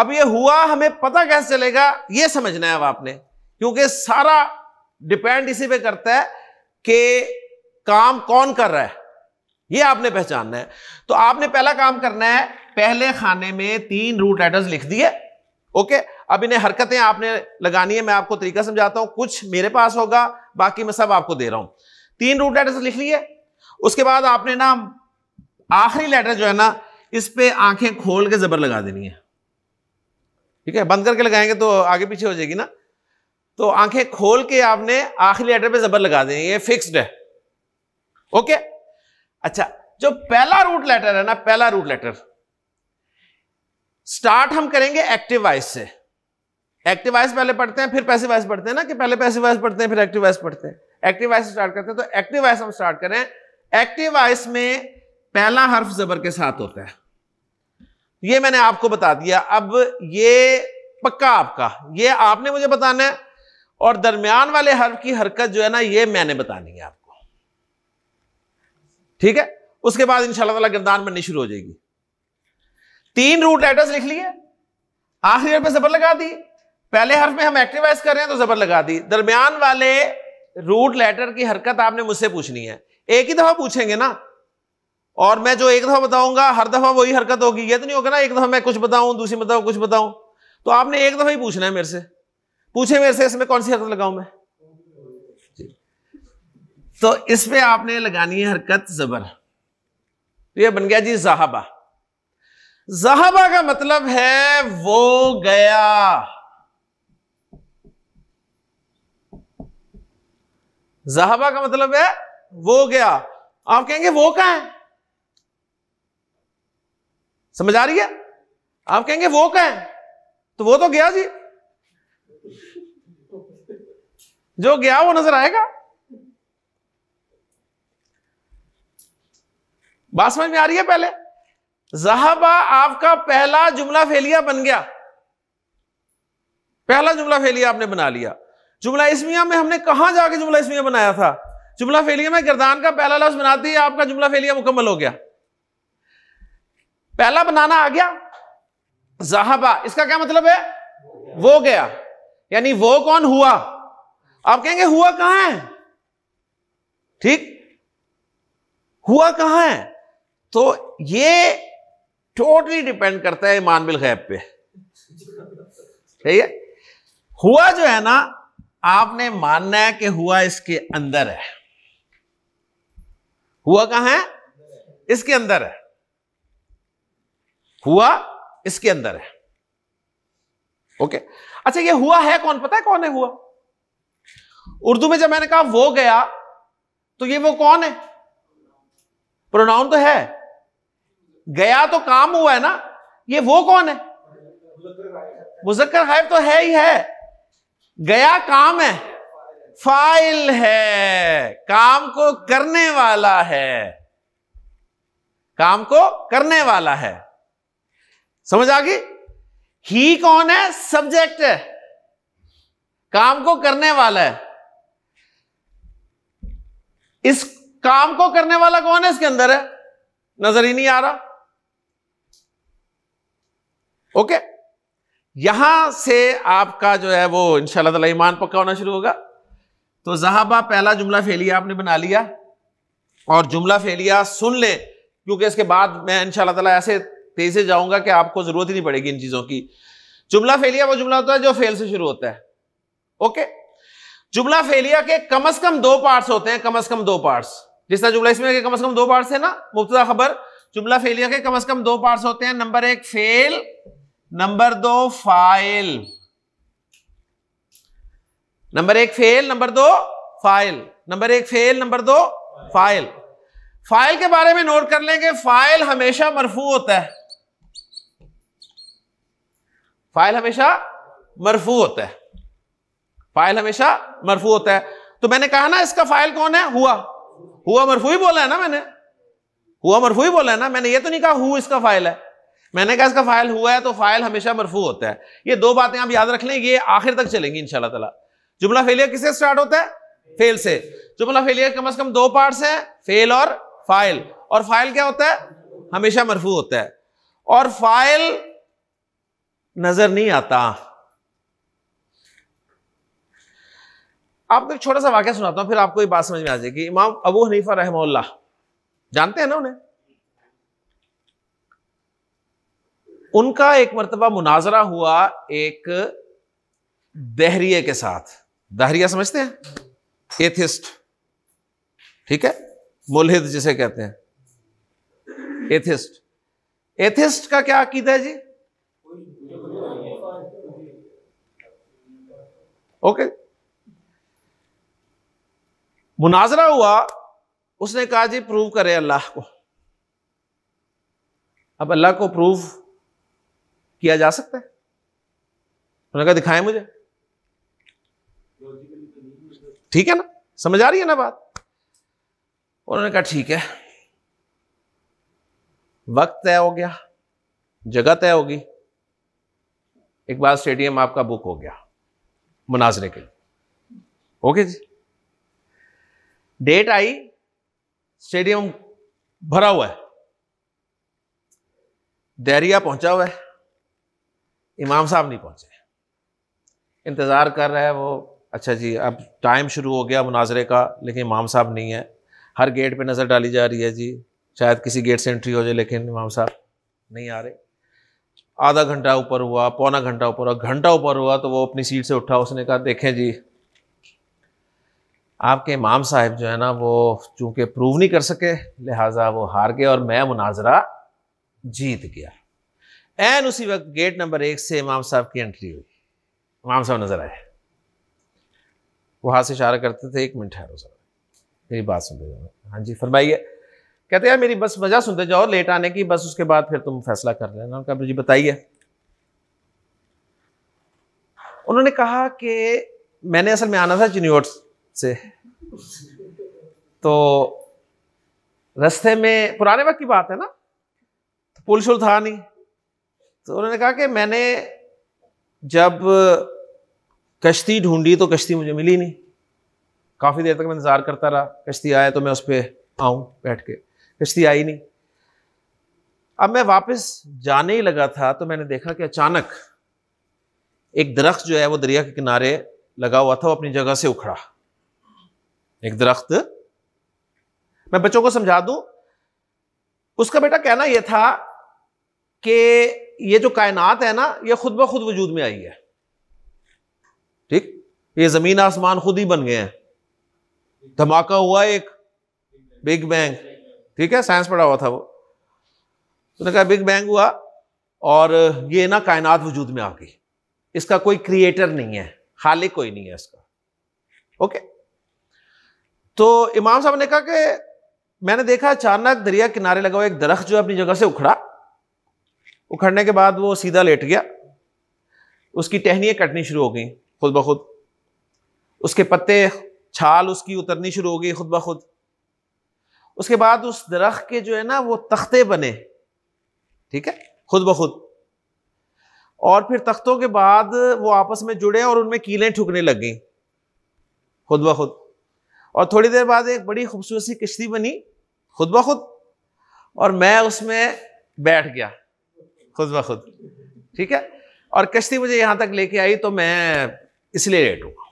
[SPEAKER 1] अब ये हुआ हमें पता कैसे चलेगा ये समझना है अब आपने क्योंकि सारा डिपेंड इसी पे करता है कि काम कौन कर रहा है ये आपने पहचानना है तो आपने पहला काम करना है पहले खाने में तीन रूट लेटर्स लिख दिए ओके अब इन्हें हरकतें आपने लगानी है मैं आपको तरीका समझाता हूं कुछ मेरे पास होगा बाकी मैं सब आपको दे रहा हूं तीन रूट लेटर्स लिख लिए उसके बाद आपने ना आखिरी लेटर जो है ना इस पे आंखें खोल के जबर लगा देनी है ठीक है बंद करके लगाएंगे तो आगे पीछे हो जाएगी ना तो आंखें खोल के आपने आखिरी लेटर पे जबर लगा देनी है फिक्स्ड है ओके अच्छा जो पहला रूट लेटर है ना पहला रूट लेटर स्टार्ट हम करेंगे एक्टिव वाइस से एक्टिव वाइस पहले पढ़ते हैं फिर पैसे वाइस पढ़ते हैं ना कि पहले पैसे वाइस पढ़ते हैं फिर एक्टिव वाइस पढ़ते हैं एक्टिव वाइस स्टार्ट करते हैं तो एक्टिव वाइस हम स्टार्ट करें एक्टिव वाइस में पहला हर्फ जबर के साथ होता है ये मैंने आपको बता दिया अब ये पक्का आपका ये आपने मुझे बताना है और दरमियान वाले हर्फ की हरकत जो है ना ये मैंने बतानी है आपको ठीक है उसके बाद इंशाल्लाह ताला गिरदान बननी शुरू हो जाएगी तीन रूट लेटर्स लिख लिए आखिरी हर्फ में जबर लगा दी पहले हर्फ में हम एक्टिवाइज कर रहे हैं तो जबर लगा दी दरमियान वाले रूट लेटर की हरकत आपने मुझसे पूछनी है एक ही दफा पूछेंगे ना और मैं जो एक दफा बताऊंगा हर दफा वही हरकत होगी ये तो नहीं होगा ना एक दफा मैं कुछ बताऊं दूसरी दफा कुछ बताऊं तो आपने एक दफा ही पूछना है मेरे से पूछे मेरे से इसमें कौन सी हरकत लगाऊं मैं तो इसमें आपने लगानी है हरकत जबर तो ये बन गया जी जहाबा जहाबा का मतलब है वो गया जहाबा का मतलब है वो गया आप कहेंगे वो कहा है समझ आ रही है आप कहेंगे वो कहा है तो वो तो गया जी जो गया वो नजर आएगा बात समझ में आ रही है पहले जहाबा आपका पहला जुमला फेलिया बन गया पहला जुमला फेलिया आपने बना लिया जुमला इसमिया में हमने कहा जाके जुमला इसमिया बनाया था जुमला फेलिया में गिरदान का पहला लफ्ज बनाते ही आपका जुमला फेलिया मुकम्मल हो गया पहला बनाना आ गया जहाबा इसका क्या मतलब है वो गया यानी वो कौन हुआ आप कहेंगे हुआ कहां है ठीक हुआ कहां है तो ये टोटली डिपेंड करता है ईमान बिल गैब पे ठीक है हुआ जो है ना आपने मानना है कि हुआ इसके अंदर है हुआ कहां है इसके अंदर है हुआ इसके अंदर है ओके अच्छा ये हुआ है कौन पता है कौन है हुआ उर्दू में जब मैंने कहा वो गया तो ये वो कौन है प्रोनाउन तो है गया तो काम हुआ है ना ये वो कौन है मुजक्कर गायब तो है ही है गया काम है फाइल है काम को करने वाला है काम को करने वाला है समझ आ गई ही कौन है सब्जेक्ट है काम को करने वाला है इस काम को करने वाला कौन है इसके अंदर है नजर ही नहीं आ रहा ओके यहां से आपका जो है वो इंशाल्लाह ईमान पक्का होना शुरू होगा तो जहाबा पहला जुमला फेलिया आपने बना लिया और जुमला फेलिया सुन ले क्योंकि इसके बाद मैं इंशाल्लाह ऐसे तेजी से जाऊंगा कि आपको जरूरत ही नहीं पड़ेगी इन चीजों की जुमला फेलिया वो जुमला होता है जो फेल से शुरू होता है ओके जुमला फेलिया के कम अज कम दो पार्ट्स होते हैं कम अज कम दो पार्ट्स जिस तरह जुमला इसमें कम अज कम दो पार्ट्स है ना मुफ्त खबर जुमला फेलिया के कम अज कम दो पार्ट्स होते हैं नंबर एक फेल नंबर दो फाइल नंबर एक फेल नंबर दो फाइल नंबर एक फेल नंबर दो फाइल फाइल के बारे में नोट कर लेंगे फाइल हमेशा मरफू होता है फाइल हमेशा मरफू होता है फाइल हमेशा मरफू होता है तो मैंने कहा ना इसका फाइल कौन है हुआ हुआ मरफू ही बोला है ना मैंने हुआ मरफू ही बोला है ना मैंने ये तो नहीं कहा हु इसका फाइल है मैंने कहा इसका फायल हुआ है तो फाइल हमेशा मरफू होता है ये दो बातें आप याद रख लें ये आखिर तक चलेंगी इनशाला तला जुमला फेलियर किससे स्टार्ट होता है फेल से जुमला फेलियर कम अज कम दो पार्ट है फेल और फाइल और फाइल क्या होता है हमेशा मरफू होता है और फाइल नजर नहीं आता आपको तो एक छोटा सा वाक्य सुनाता हूं फिर आपको ये बात समझ में आ जाएगी इमाम अबू हनीफा रहमोल्ला जानते हैं ना उन्हें उनका एक मरतबा मुनाजरा हुआ एक दहरिए के साथ दहरिया समझते हैं एथिस्ट ठीक है मुलहिद जिसे कहते हैं एथिस्ट एथिस्ट का क्या अकीदा है जी ओके मुनाजरा हुआ उसने कहा जी प्रूव करे अल्लाह को अब अल्लाह को प्रूव किया जा सकता है उन्होंने कहा दिखाएं मुझे ठीक है ना समझ आ रही है ना बात उन्होंने कहा ठीक है वक्त तय हो गया जगह तय होगी एक बार स्टेडियम आपका बुक हो गया मुनाजरे के लिए ओके जी डेट आई स्टेडियम भरा हुआ है दहरिया पहुंचा हुआ है इमाम साहब नहीं पहुँचे इंतज़ार कर रहा है वो अच्छा जी अब टाइम शुरू हो गया मुनाजरे का लेकिन इमाम साहब नहीं है हर गेट पे नज़र डाली जा रही है जी शायद किसी गेट से एंट्री हो जाए लेकिन इमाम साहब नहीं आ रहे आधा घंटा ऊपर हुआ पौना घंटा ऊपर हुआ घंटा ऊपर हुआ तो वो अपनी सीट से उठा उसने कहा देखें जी आपके इमाम साहब जो है ना वो चूँकि प्रूव नहीं कर सके लिहाजा वो हार गए और मैं मुनाजरा जीत गया एन उसी वक्त गेट नंबर एक से इमाम साहब की एंट्री हुई इमाम साहब नज़र आए वो हाथ से इशारा करते थे एक मिनट है सर मेरी बात सुनते जाओ हाँ जी फरमाइए कहते यार मेरी बस वजह सुनते जाओ लेट आने की बस उसके बाद फिर तुम फैसला कर लेना उनका जी बताइए उन्होंने कहा कि मैंने असल में आना था चिन्योट से तो रस्ते में पुराने वक्त की बात है ना तो पुल शुल था नहीं तो उन्होंने कहा कि मैंने जब कश्ती ढूंढी तो कश्ती मुझे मिली नहीं काफ़ी देर तक मैं इंतज़ार करता रहा कश्ती आए तो मैं उस पर आऊँ बैठ के कश्ती आई नहीं अब मैं वापस जाने ही लगा था तो मैंने देखा कि अचानक एक दरख्त जो है वो दरिया के किनारे लगा हुआ था वो अपनी जगह से उखड़ा एक दरख्त मैं बच्चों को समझा दूं उसका बेटा कहना यह था कि ये जो कायनात है ना ये खुद ब खुद वजूद में आई है ठीक ये जमीन आसमान खुद ही बन गए हैं धमाका हुआ एक बिग बैंग ठीक है साइंस पढ़ा हुआ था वो उन्होंने कहा बिग बैंग हुआ और ये ना कायनात वजूद में आ गई इसका कोई क्रिएटर नहीं है खाली कोई नहीं है इसका ओके तो इमाम साहब ने कहा कि मैंने देखा अचानक दरिया किनारे लगा हुआ एक दरख्त जो है अपनी जगह से उखड़ा उखड़ने के बाद वो सीधा लेट गया उसकी टहनियाँ कटनी शुरू हो गई खुद ब खुद उसके पत्ते छाल उसकी उतरनी शुरू हो गई खुद ब खुद उसके बाद उस दरख्त के जो है ना वो तख्ते बने ठीक है खुद ब खुद और फिर तख्तों के बाद वो आपस में जुड़े और उनमें कीलें ठुकने लग गई खुद ब खुद और थोड़ी देर बाद एक बड़ी खूबसूरत सी किश्ती बनी खुद ब खुद और मैं उसमें बैठ गया खुद ब खुद ठीक है और कश्ती मुझे यहां तक लेके आई तो मैं इसलिए लेट हुआ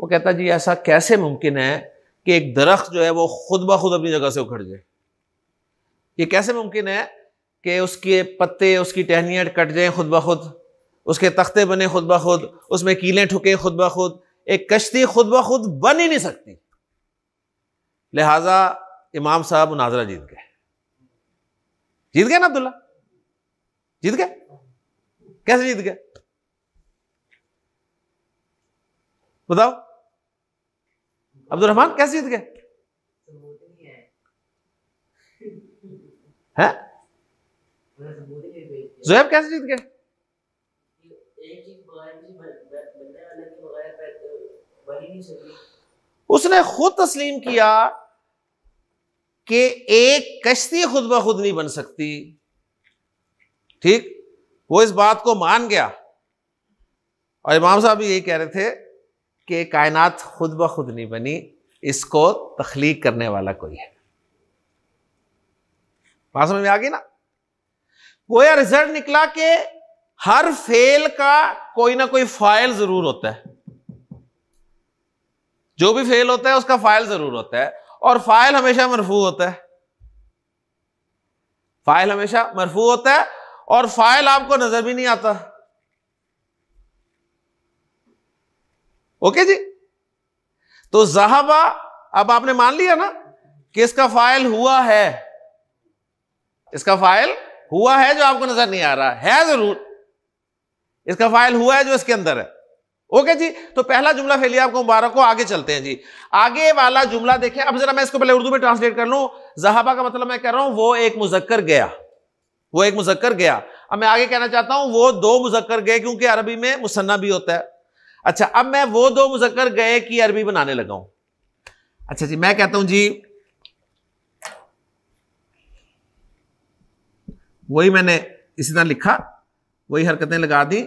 [SPEAKER 1] वो कहता जी ऐसा कैसे मुमकिन है कि एक दरख्त जो है वो खुद ब खुद अपनी जगह से उखड़ जाए ये कैसे मुमकिन है कि उसके पत्ते उसकी टहनियाँ कट जाए खुद ब खुद उसके तख्ते बने खुद ब खुद उसमें कीलें ठुके खुद ब खुद एक कश्ती खुद ब खुद बन ही नहीं सकती लिहाजा इमाम साहब नाजरा जीत गए जीत गए ना अब्दुल्ला जीत गए कैसे जीत गए बताओ अब्दुल रहमान कैसे जीत गए हैं जोएब कैसे जीत गए उसने खुद तस्लीम किया कि एक कश्ती खुद ब खुद नहीं बन सकती ठीक वो इस बात को मान गया और इमाम साहब भी यही कह रहे थे कि कायनात खुद ब खुद नहीं बनी इसको तख्लीक करने वाला कोई है बात समझ में आ गई ना गोया रिजल्ट निकला कि हर फेल का कोई ना कोई फाइल जरूर होता है जो भी फेल होता है उसका फाइल जरूर होता है और फाइल हमेशा मरफू होता है फाइल हमेशा मरफू होता है और फाइल आपको नजर भी नहीं आता ओके जी तो जहाबा अब आपने मान लिया ना कि इसका फाइल हुआ है इसका फाइल हुआ है जो आपको नजर नहीं आ रहा है जरूर इसका फाइल हुआ है जो इसके अंदर है ओके जी तो पहला जुमला फैलिया आपको मुबारक हो आगे चलते हैं जी आगे वाला जुमला देखें अब जरा मैं इसको पहले उर्दू में ट्रांसलेट कर लूं जहाबा का मतलब मैं कह रहा हूं वो एक मुजक्कर गया वो एक मुजक्कर गया अब मैं आगे कहना चाहता हूं वो दो मुजक्कर गए क्योंकि अरबी में मुसन्ना भी होता है अच्छा अब मैं वो दो मुजक्कर गए की अरबी बनाने लगा हूं अच्छा जी मैं कहता हूं जी वही मैंने इसी तरह लिखा वही हरकतें लगा दी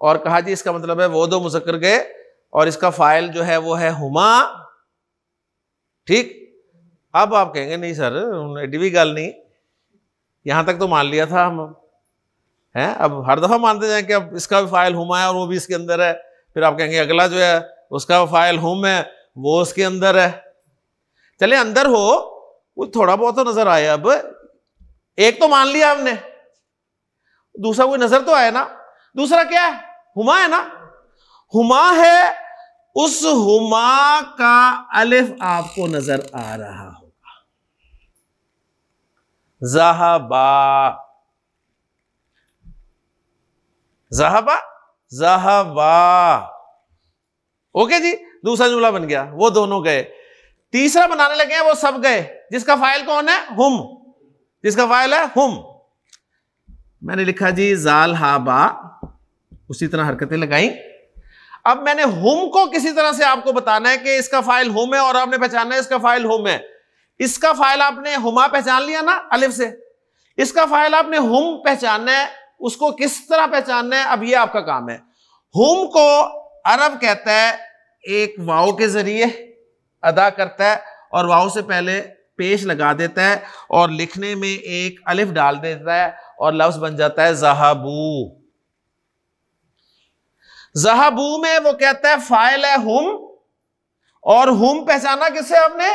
[SPEAKER 1] और कहा जी इसका मतलब है वो दो मुजक्र गए और इसका फाइल जो है वो है हुमा ठीक अब आप कहेंगे नहीं सर एडी भी गल नहीं यहां तक तो मान लिया था हम हैं अब हर दफ़ा मानते जाए कि अब इसका भी फाइल हुमा है और वो भी इसके अंदर है फिर आप कहेंगे अगला जो है उसका फाइल हुम है वो उसके अंदर है चले अंदर हो वो थोड़ा बहुत तो नज़र आया अब एक तो मान लिया हमने दूसरा कोई नज़र तो आया ना दूसरा क्या है हुमा है ना हुमा है उस हुमा का अलिफ आपको नजर आ रहा होगा जहाबा जहाबा जहाबा ओके जी दूसरा जुमला बन गया वो दोनों गए तीसरा बनाने लगे हैं वो सब गए जिसका फाइल कौन है हुम जिसका फाइल है हुम मैंने लिखा जी जाल हाबा उसी तरह हरकतें लगाई अब मैंने होम को किसी तरह से आपको बताना है कि इसका फाइल होम है और आपने पहचानना है इसका फाइल होम है इसका फाइल आपने हुमा पहचान लिया ना अलिफ से इसका फाइल आपने हुम पहचानना है उसको किस तरह पहचानना है अब ये आपका काम है हुम को अरब कहता है एक वाओ के जरिए अदा करता है और वाओ से पहले पेश लगा देता है और लिखने में एक अलिफ डाल देता है और लफ्ज बन जाता है जहाबू जहाबू में वो कहता है फाइल है हुम और हुम पहचाना किसे आपने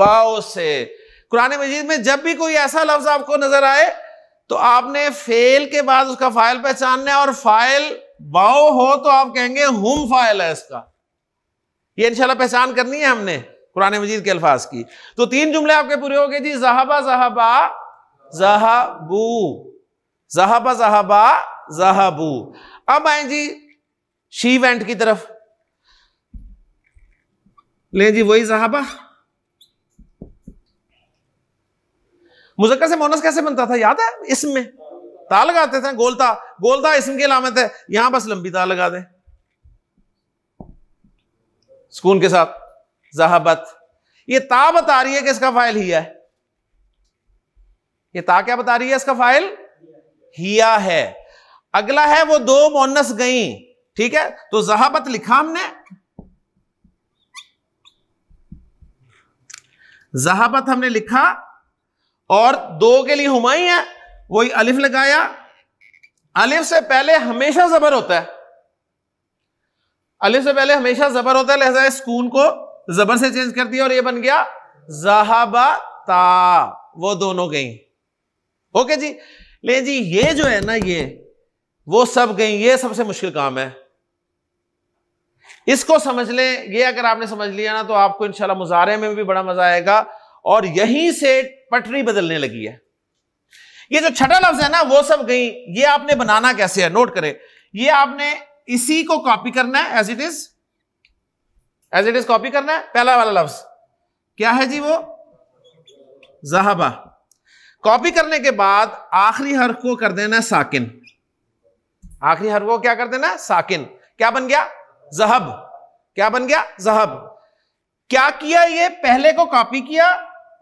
[SPEAKER 1] वाओ से कुरान मजीद में जब भी कोई ऐसा लफ्ज आपको नजर आए तो आपने फेल के बाद उसका फाइल पहचानना है और फाइल वाओ हो तो आप कहेंगे हुम फाइल है इसका ये इंशाल्लाह पहचान करनी है हमने कुरान मजीद के अल्फाज की तो तीन जुमले आपके पूरे हो गए जी जहाबा जहाबा जहाबू जहाबा जहाबा जहाबू अब आए जी शी वेंट की तरफ ले जी वही साहबा मुजक्कर से मोनस कैसे बनता था याद है इसमें ता लगाते थे गोलता गोलता इसम की अलामत है यहां बस लंबी ता लगा दे सुकून के साथ जहाबत ये ता बता रही है कि इसका फाइल हिया है ये ता क्या बता रही है इसका फाइल हिया है अगला है वो दो मोनस गई ठीक है तो जहाबत लिखा हमने जहाबत हमने लिखा और दो के लिए हुमाई है वही अलिफ लगाया अलिफ से पहले हमेशा जबर होता है अलिफ से पहले हमेशा जबर होता है लिहाजा स्कून को जबर से चेंज कर दिया और ये बन गया जहाबाता वो दोनों गई ओके जी ले जी ये जो है ना ये वो सब गई ये सबसे मुश्किल काम है इसको समझ लें ये अगर आपने समझ लिया ना तो आपको इंशाल्लाह मुजारे में भी बड़ा मजा आएगा और यहीं से पटरी बदलने लगी है ये जो छठा लफ्ज है ना वो सब गई ये आपने बनाना कैसे है नोट करें ये आपने इसी को कॉपी करना है as it is as it is copy करना है पहला वाला लफ्ज क्या है जी वो जहाबा कॉपी करने के बाद आखिरी हर को कर देना साकिन आखिरी हर को क्या कर देना साकिन क्या बन गया जहब क्या बन गया जहब क्या किया ये पहले को कॉपी किया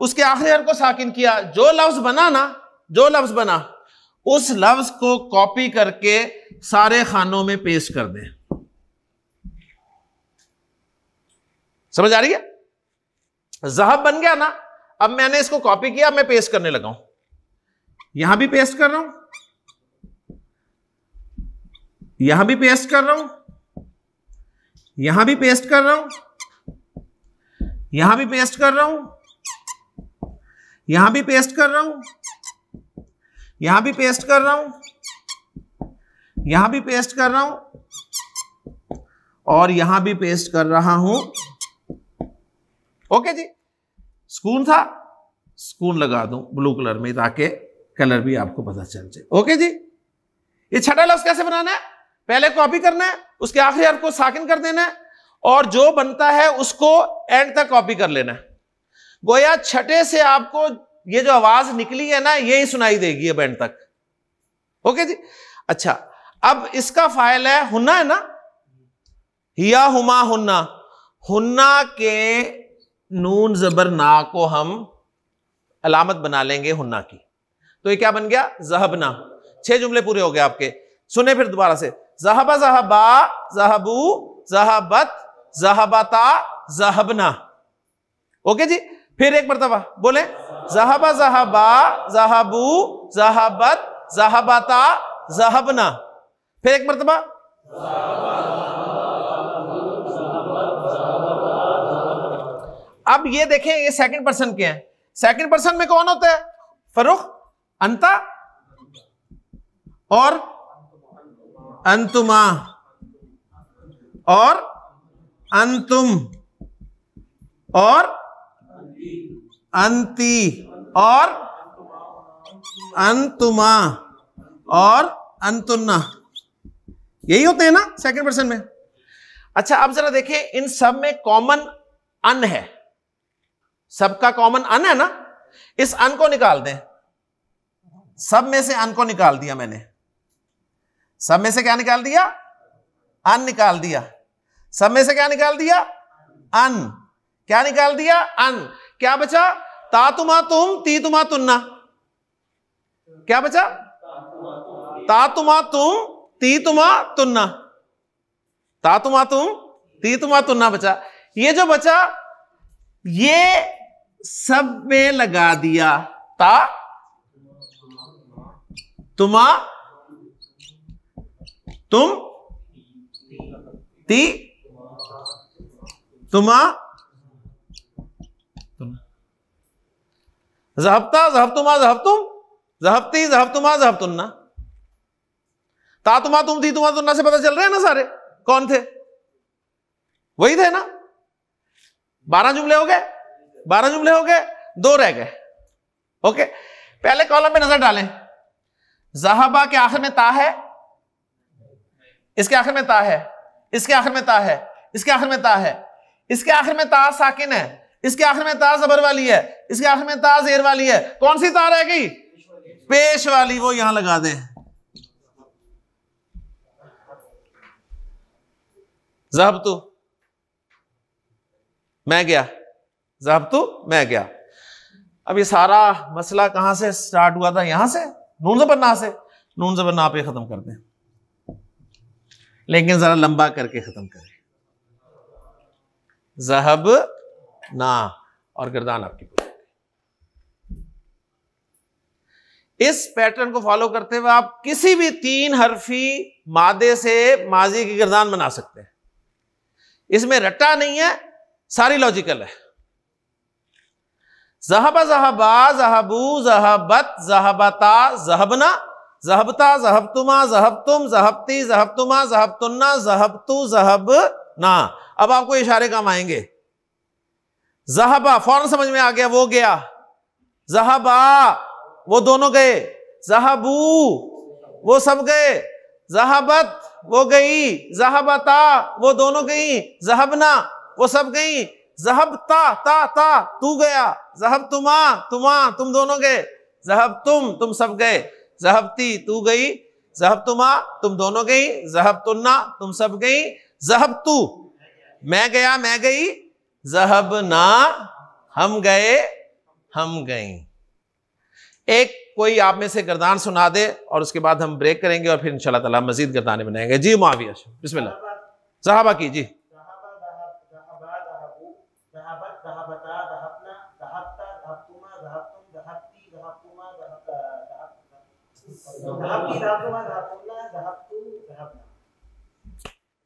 [SPEAKER 1] उसके आखिरी हर को साकिन किया जो लफ्ज बना ना जो लफ्ज बना उस लफ्ज को कॉपी करके सारे खानों में पेश कर दें समझ आ रही है जहब बन गया ना अब मैंने इसको कॉपी किया अब मैं पेस्ट करने लगा हूं यहां भी पेस्ट कर रहा हूं यहां भी पेस्ट कर रहा हूं यहां भी पेस्ट कर रहा हूं यहां भी पेस्ट कर रहा हूं यहां भी पेस्ट कर रहा हूं यहां भी पेस्ट कर रहा हूं यहां भी पेस्ट कर रहा हूं और यहां भी पेस्ट कर रहा हूं ओके जी स्कून था स्कून लगा दूं ब्लू कलर में ताकि कलर भी आपको पता चल जाए ओके जी ये छठा लफ्ज कैसे बनाना है पहले कॉपी करना है उसके आखिरी हर्फ को साकिन कर देना है और जो बनता है उसको एंड तक कॉपी कर लेना है गोया छठे से आपको ये जो आवाज निकली है ना यही सुनाई देगी अब एंड तक ओके जी अच्छा अब इसका फाइल है हुन्ना है ना हिया हुमा हुन्ना हुन्ना के नून जबर ना को हम अलामत बना लेंगे हुन्ना की तो ये क्या बन गया जहबना छह जुमले पूरे हो गए आपके सुने फिर दोबारा से जहाबा जहबा जहबू जहबत जहबता जहबना ओके जी फिर एक मरतबा बोले जहाबा जहबा जहबू जहबत जहबता जहबना फिर एक मरतबा अब ये देखें ये सेकंड पर्सन के हैं सेकंड पर्सन में कौन होता है फरुख अंता और अंतुमा और अंतुम और अंति और अंतुमा और अंतुन्ना यही होते हैं ना सेकंड पर्सन में अच्छा अब जरा देखें इन सब में कॉमन अन है सबका कॉमन अन है ना इस अन को निकाल दें सब में से अन को निकाल दिया मैंने सब में से क्या निकाल दिया अन निकाल दिया सब में से क्या निकाल दिया अन क्या निकाल दिया अन क्या बचा ता तुमा तुम ती तुमा तुन्ना क्या बचा ता तुमा तुम ती तुमा तुन्ना तुमा तुम ती तुमा तुन्ना बचा ये जो बचा ये सब में लगा दिया ता तुमा तुम ती तुमा जहबता जहबतुमा जहबतुम जहबती जहबतुमा जहबतुन्ना तातुमा तुम ती तुमा तुन्ना से पता चल रहे हैं ना सारे कौन थे वही थे ना बारह जुमले हो गए बारह जुमले हो गए दो रह गए ओके पहले कॉलम में नजर डालें जहाबा के आखिर में ता है इसके आखिर में ता है इसके आखिर में ता है इसके आखिर में ता है इसके आखिर में ता साकिन है इसके आखिर में ता जबर वाली है इसके आखिर में ता जेर वाली है कौन सी ता रह गई पेश वाली वो यहां लगा दे जब तू मैं गया जब तू मैं गया अब ये सारा मसला कहां से स्टार्ट हुआ था यहां से नून जबरना से नून जबरना पे खत्म कर दें लेकिन ज़रा लंबा करके ख़त्म करें जहब ना और गर्दान आपकी इस पैटर्न को फॉलो करते हुए आप किसी भी तीन हरफी मादे से माजी की गर्दान बना सकते हैं इसमें रट्टा नहीं है सारी लॉजिकल है जहबा जहबा जहबू जहबत जहबता जहबना जहबता जहबतुमा जहबतुम जहबती जहबतुमा जहबतुन्ना जहबतु जहब ना अब आपको इशारे काम आएंगे जहबा फौरन समझ में आ गया वो गया जहबा वो दोनों गए जहबू वो सब गए जहाबत वो गई जहाबता वो दोनों गई जहबना वो सब गई जहबता ता ता ता तू गया जहब तुमा तुमा तुम दोनों गए जहब तुम तुम सब गए जहबती तू गई जहब तुम दोनों गई जहब तुन्ना तुम सब गई जहब तू मैं गया मैं गई जहब ना हम गए हम गई एक कोई आप में से गर्दान सुना दे और उसके बाद हम ब्रेक करेंगे और फिर इंशाल्लाह ताला मजीद गर्दाने बनाएंगे जी माविया बिस्मिल्लाह साहबा की जी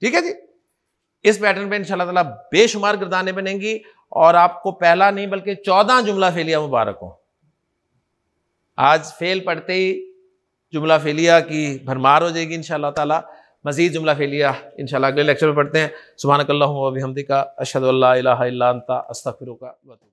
[SPEAKER 1] ठीक है जी इस पैटर्न पे इंशाल्लाह ताला बेशुमार गिरदाने बनेंगी और आपको पहला नहीं बल्कि चौदह जुमला फेलिया मुबारक हो आज फेल पढ़ते ही जुमला फेलिया की भरमार हो जाएगी इंशाल्लाह ताला मजीद जुमला फेलिया इंशाल्लाह अगले लेक्चर में पढ़ते हैं सुबहानकल्ला अभी हमदी का अशद अस्तफ़िर का